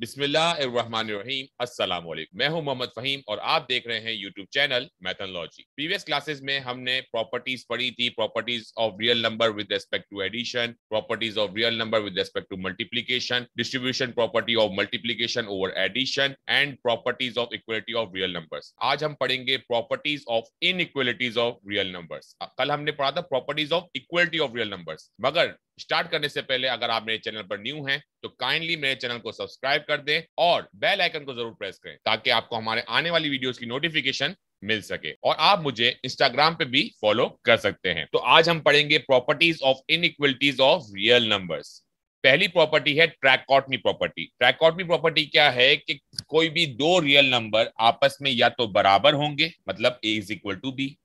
बिस्मिल्लाम अस्सलाम वालेकुम मैं हूं मोहम्मद फहीम और आप देख रहे हैं YouTube channel Mathnology previous classes में हमने प्रॉपर्टीज पढ़ी थी properties of real number with respect to addition properties of real number with respect to multiplication distribution property of multiplication over addition and properties of equality of real number आज हम पढ़ेंगे properties of in of real number कल हमने पढ़ा था properties of equality of real number मगर start करने से पहले अगर आप मेरे चैनल पर न्यू हैं तो काइंडली मेरे चैनल को सब्सक्राइब कर दें और बेल आइकन को जरूर प्रेस करें ताकि आपको हमारे आने वाली वीडियोस की नोटिफिकेशन मिल सके और आप मुझे इंस्टाग्राम पे भी फॉलो कर सकते हैं तो आज हम पढ़ेंगे properties of inequalities of real numbers पहली प्रॉपर्टी है ट्रैकॉटमी प्रॉपर्टी ट्रैकॉटमी प्रॉपर्टी क्या है कि कोई भी दो रियल नंबर आपस में या तो बराबर होंगे मतलब A is equal to B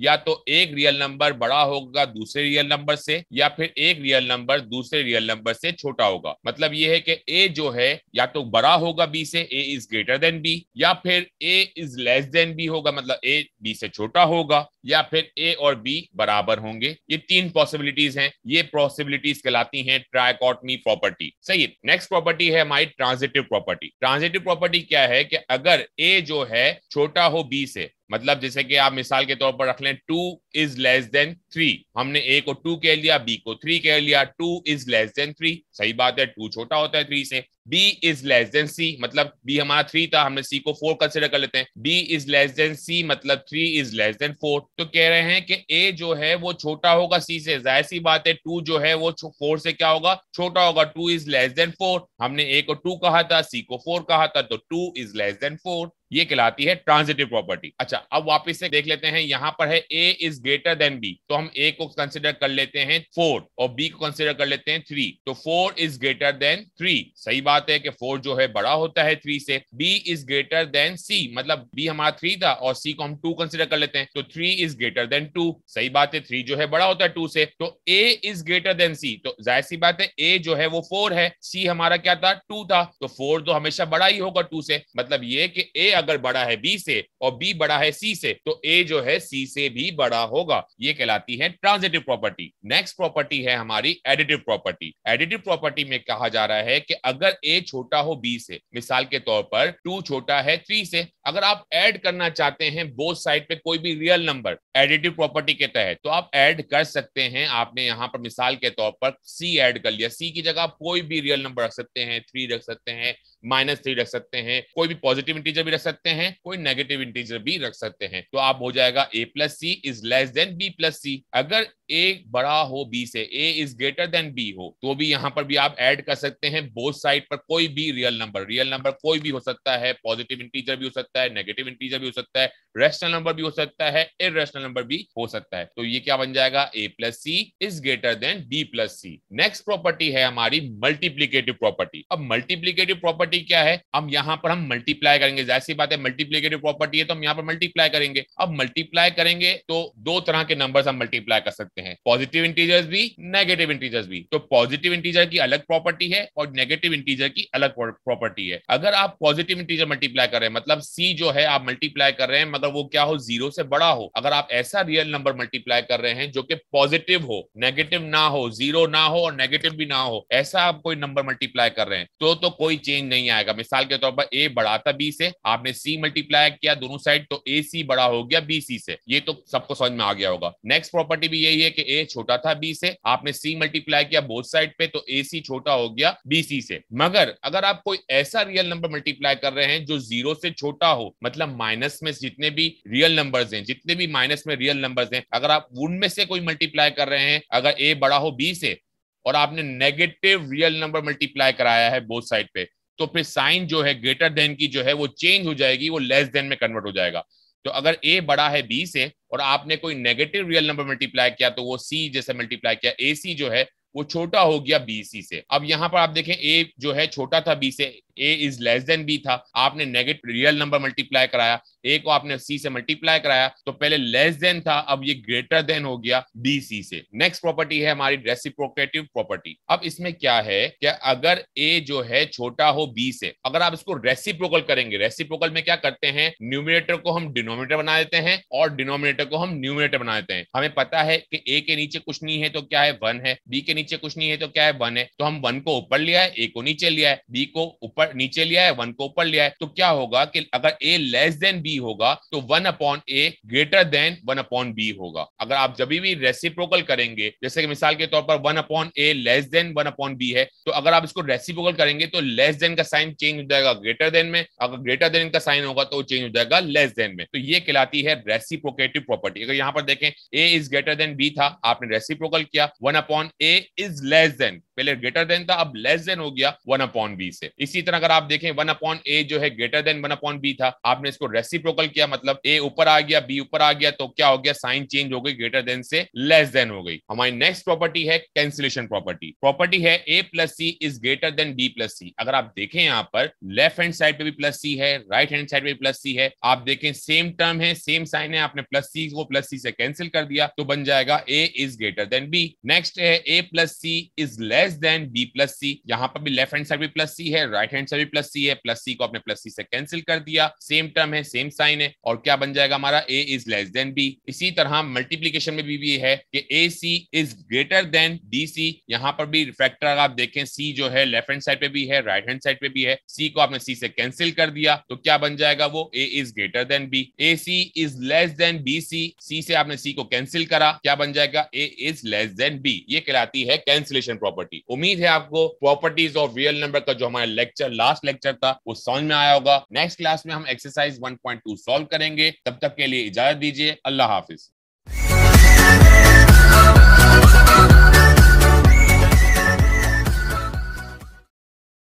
या तो एक रियल नंबर बड़ा होगा दूसरे रियल नंबर से या फिर एक रियल नंबर दूसरे रियल नंबर से छोटा होगा मतलब ये है कि ए जो है या तो बड़ा होगा बी से A is greater than B या फिर A is less than B होगा मतलब ए बी से छोटा होगा या फिर ए और बी बराबर होंगे ये तीन पॉसिबिलिटीज हैं ये पॉसिबिलिटीज कहलाती हैं ट्राइकॉटमी प्रॉपर्टी सही नेक्स्ट प्रॉपर्टी है हमारी ट्रांजिटिव प्रॉपर्टी ट्रांजिटिव प्रॉपर्टी क्या है कि अगर ए जो है छोटा हो बी से मतलब जैसे कि आप मिसाल के तौर पर रख लें two is less than three हमने ए को टू कह लिया बी को थ्री कह लिया two is less than three सही बात है टू छोटा होता है थ्री से B is less than C मतलब बी हमारा थ्री था हमने सी को फोर कंसिडर कर लेते हैं B is less than C मतलब three is less than four तो कह रहे हैं कि ए जो है वो छोटा होगा सी से जाहिर सी बात है टू जो है वो फोर से क्या होगा छोटा होगा two is less than four हमने ए को टू कहा था सी को फोर कहा था तो two is less than four ये कहलाती है ट्रांजिटिव प्रॉपर्टी अच्छा अब वापस से देख लेते हैं यहाँ पर है A is greater than B तो हम ए को कंसिडर कर लेते हैं फोर और बी को कंसिडर कर लेते हैं थ्री तो four is greater than three सही बात बात है कि फोर जो है बड़ा होता है थ्री से B is greater than C मतलब बी हमारा थ्री था और सी को हम टू कंसिडर कर लेते हैं तो three is greater than two सही बात है थ्री जो है बड़ा होता है टू से तो A is greater than C तो जाहिर सी बात है ए जो है वो फोर है सी हमारा क्या था टू था तो फोर तो हमेशा बड़ा ही होगा टू से मतलब ये कि ए अगर बड़ा है बी से और बी बड़ा है सी से तो ए जो है सी से भी बड़ा होगा ये कहलाती है ट्रांजिटिव प्रॉपर्टी नेक्स्ट प्रॉपर्टी है हमारी एडिटिव प्रॉपर्टी एडिटिव प्रॉपर्टी में कहा जा रहा है कि अगर ए छोटा हो बी से मिसाल के तौर पर टू छोटा है थ्री से अगर आप ऐड करना चाहते हैं बोथ साइड पे कोई भी रियल नंबर एडिटिव प्रॉपर्टी के तहत तो आप ऐड कर सकते हैं आपने यहाँ पर मिसाल के तौर पर सी ऐड कर लिया सी की जगह आप कोई भी रियल नंबर रख सकते हैं थ्री रख सकते हैं माइनस थ्री रख सकते हैं कोई भी पॉजिटिव इंटीजर भी रख सकते हैं कोई नेगेटिव इंटीजर भी रख सकते हैं तो आप हो जाएगा A plus C is less than B plus C अगर ए बड़ा हो बी से A is greater than B हो तो भी यहाँ पर भी आप ऐड कर सकते हैं बोथ साइड पर कोई भी रियल नंबर रियल नंबर कोई भी हो सकता है पॉजिटिव इंटीजर भी हो सकता है नेगेटिव इंटीजर भी हो सकता है रेशनल नंबर भी हो सकता है इेशनल नंबर भी हो सकता है तो ये क्या बन जाएगा A plus C is greater than B plus C next property है हमारी मल्टीप्लीकेटिव प्रॉपर्टी अब मल्टीप्लीकेटिव प्रॉपर्टी प्रॉपर्टी क्या है हम यहाँ पर हम मल्टीप्लाई करेंगे जैसी बात है मल्टीप्लीकेटिव प्रॉपर्टी है तो हम यहाँ पर मल्टीप्लाई करेंगे अब मल्टीप्लाई करेंगे तो दो तरह के नंबर हम मल्टीप्लाई कर सकते हैं पॉजिटिव इंटीजर्स भी नेगेटिव इंटीजर्स भी तो पॉजिटिव इंटीजर की अलग प्रॉपर्टी है और नेगेटिव इंटीजर की अलग प्रॉपर्टी है अगर आप पॉजिटिव इंटीजर मल्टीप्लाई कर रहे हैं मतलब सी जो है आप मल्टीप्लाई कर रहे हैं मतलब वो क्या हो जीरो से बड़ा हो अगर आप ऐसा रियल नंबर मल्टीप्लाई कर रहे हैं जो कि पॉजिटिव हो नेगेटिव ना हो जीरो ना हो और नेगेटिव भी ना हो ऐसा आप कोई नंबर मल्टीप्लाई कर रहे हैं तो तो कोई चेंज नहीं नहीं आएगा मिसाल के तौर पर ए बड़ा था बी से आपने सी मल्टीप्लाई किया दोनों साइड तो ए सी बड़ा हो गया बी सी से ये तो सबको समझ में आ गया होगा नेक्स्ट प्रॉपर्टी भी यही है कि ए छोटा था बी से आपने सी मल्टीप्लाई किया बोथ साइड पे तो ए सी छोटा हो गया बी सी से मगर अगर आप कोई ऐसा रियल नंबर मल्टीप्लाई कर रहे हैं जो जीरो से छोटा हो मतलब माइनस में जितने भी रियल नंबर हैं जितने भी माइनस में रियल नंबर हैं अगर आप उनमें से कोई मल्टीप्लाई कर रहे हैं अगर ए बड़ा हो बी से और आपने नेगेटिव रियल नंबर मल्टीप्लाई कराया है बोथ साइड पे तो फिर साइन जो है ग्रेटर देन की जो है वो चेंज हो जाएगी वो लेस देन में कन्वर्ट हो जाएगा तो अगर ए बड़ा है बी से और आपने कोई नेगेटिव रियल नंबर मल्टीप्लाई किया तो वो सी जैसे मल्टीप्लाई किया ए सी जो है वो छोटा हो गया बी सी से अब यहां पर आप देखें ए जो है छोटा था बी से A is less than B था आपने नेगेटिव रियल नंबर मल्टीप्लाई कराया ए को आपने सी से मल्टीप्लाई कराया तो पहले लेस देन था अब ये ग्रेटर देन हो गया बी सी से नेक्स्ट प्रॉपर्टी है हमारी रेसिप्रोकेटिव प्रॉपर्टी अब इसमें क्या है कि अगर ए जो है छोटा हो बी से अगर आप इसको रेसिप्रोकल करेंगे रेसिप्रोकल में क्या करते हैं न्यूमिनेटर को हम डिनोमिनेटर बना देते हैं और डिनोमिनेटर को हम न्यूमिनेटर बना देते हैं हमें पता है कि ए के नीचे कुछ नहीं है तो क्या है वन है बी के नीचे कुछ नहीं है तो क्या है वन है तो हम वन को ऊपर लिया है ए को नीचे लिया है बी को ऊपर ऊपर नीचे लिया है वन को ऊपर लिया है तो क्या होगा कि अगर ए लेस देन बी होगा तो one upon A greater than one upon B होगा अगर आप जब भी रेसिप्रोकल करेंगे जैसे कि मिसाल के तौर पर one upon A less than one upon B है तो अगर आप इसको रेसिप्रोकल करेंगे तो लेस देन का साइन चेंज हो जाएगा ग्रेटर देन में अगर ग्रेटर देन का साइन होगा तो चेंज हो जाएगा लेस देन में तो ये कहलाती है रेसिप्रोकेटिव प्रॉपर्टी अगर यहाँ पर देखें A is greater than B था आपने रेसिप्रोकल किया one upon A is less than पहले ग्रेटर देन था अब लेस देन हो गया वन अपॉन बी से इसी तरह अगर आप देखें वन अपॉन ए जो है greater than one upon B था आपने इसको रेसिप्रोकल किया मतलब ए ऊपर आ गया बी ऊपर आ गया तो क्या हो गया साइन चेंज हो गई ग्रेटर देन से लेस देन हो गई हमारी नेक्स्ट प्रॉपर्टी है कैंसिलेशन प्रॉपर्टी प्रॉपर्टी है A plus C is greater than B plus C अगर आप देखें यहाँ पर लेफ्ट हैंड साइड पे भी प्लस सी है राइट हैंड साइड पे भी प्लस सी है आप देखें सेम टर्म है सेम साइन है आपने प्लस सी को प्लस सी से कैंसिल कर दिया तो बन जाएगा A is greater than B next है A plus C is less less than B plus C यहाँ पर भी लेफ्ट हैंड साइड भी प्लस सी है राइट हैंड साइड भी प्लस सी है प्लस सी को आपने प्लस सी से कैंसिल कर दिया सेम टर्म है सेम साइन है और क्या बन जाएगा हमारा A is less than B इसी तरह मल्टीप्लीकेशन में भी, भी है कि A C is greater than D C यहाँ पर भी फैक्टर अगर आप देखें सी जो है लेफ्ट हैंड साइड पे भी है राइट हैंड साइड पे भी है सी को आपने सी से कैंसिल कर दिया तो क्या बन जाएगा वो A is greater than B A C is less than B C C से आपने सी को कैंसिल करा क्या बन जाएगा A is less than B ये कहलाती है कैंसिलेशन प्रॉपर्टी प्रॉपर्टी उम्मीद है आपको प्रॉपर्टीज ऑफ रियल नंबर का जो हमारा लेक्चर लास्ट लेक्चर था वो समझ में आया होगा नेक्स्ट क्लास में हम एक्सरसाइज 1.2 सॉल्व करेंगे तब तक के लिए इजाजत दीजिए अल्लाह हाफिज